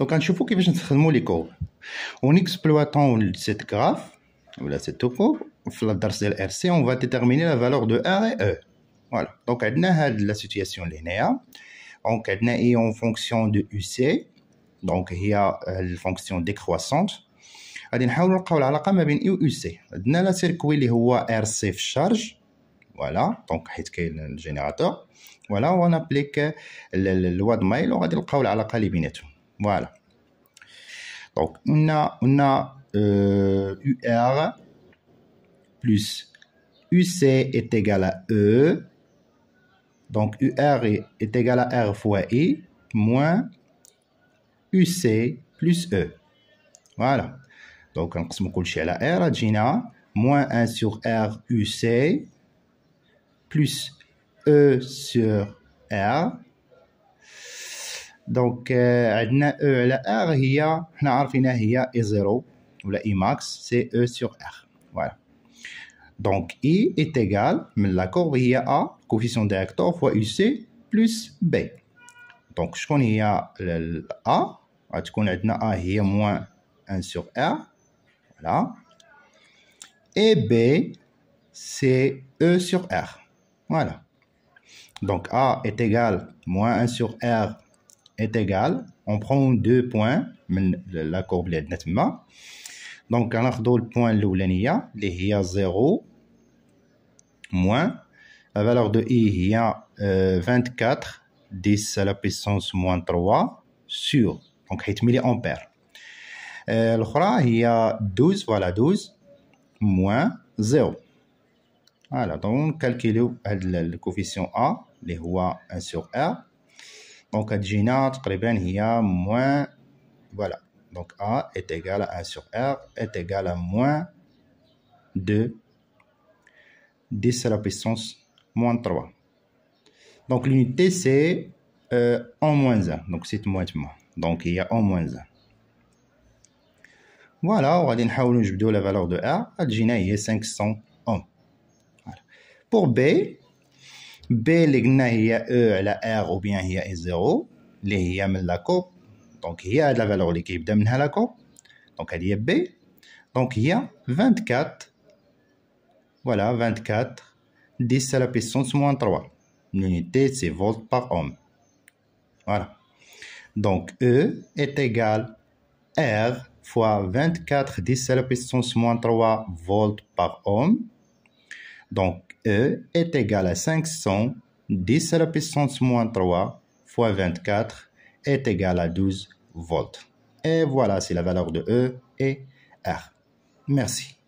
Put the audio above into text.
Donc, on chauffe qu'il va a les molécule. En exploitant cette graphe, voilà cette topo, RC, on va déterminer la valeur de R et E. Voilà. Donc, on a la situation linéaire. Donc, on a en fonction de UC. Donc, il y a la euh, fonction décroissante. On va essayer de la relation entre U et UC. On a le circuit qui est RC en charge. Voilà. Donc, il y a le générateur. Voilà. On applique le loi de mail. On va essayer la relation entre les voilà. Donc, on a, on a UR plus UC est égal à E. Donc, UR est, égal à R fois I moins UC plus E. Voilà. Donc, on se couche à la R, Gina, moins 1 sur R UC plus E sur R donc euh, عندنا E est, ار هي حنا عارفينها هي اي زيرو I max c'est E sur R. Voilà. Donc, I est égal, à la courbe il a coefficient directeur, fois UC plus B. Donc, je connais A, A, connais A, qui moins 1 sur R. Voilà. Et B, c'est E sur R. Voilà. Donc, A est égal, moins 1 sur R est égal, on prend deux points, la courbe est nettement. Donc, on a le point de l'oulania, il a 0 moins la valeur de i, il 24, 10 à la puissance moins 3 sur, donc 8 milliampères. L'autre, euh, le 12, voilà 12, moins 0. Voilà, donc calcule le coefficient A, les rois 1 sur R. Donc Adjina, هي moins, voilà. Donc A est égal à 1 sur R est égal à moins 2, 10 à la puissance moins 3. Donc l'unité c'est euh, en moins 1. Donc c'est moins Donc il y a en moins 1. Voilà, on va essayer de la valeur de R. Adjina a 501. Voilà. Pour B, B, il er er E a R ou bien il y a e Donc, Il y a er la valeur de l'équilibre. Donc, elle y a B. Donc, il y a 24. Voilà, 24, 10 à la puissance moins 3. L'unité, c'est volts par ohm. Voilà. Donc, E est égal à R fois 24, 10 à la puissance moins 3 volts par ohm. Donc, E est égal à 500, 10 à la puissance moins 3 fois 24 est égal à 12 volts. Et voilà, c'est la valeur de E et R. Merci.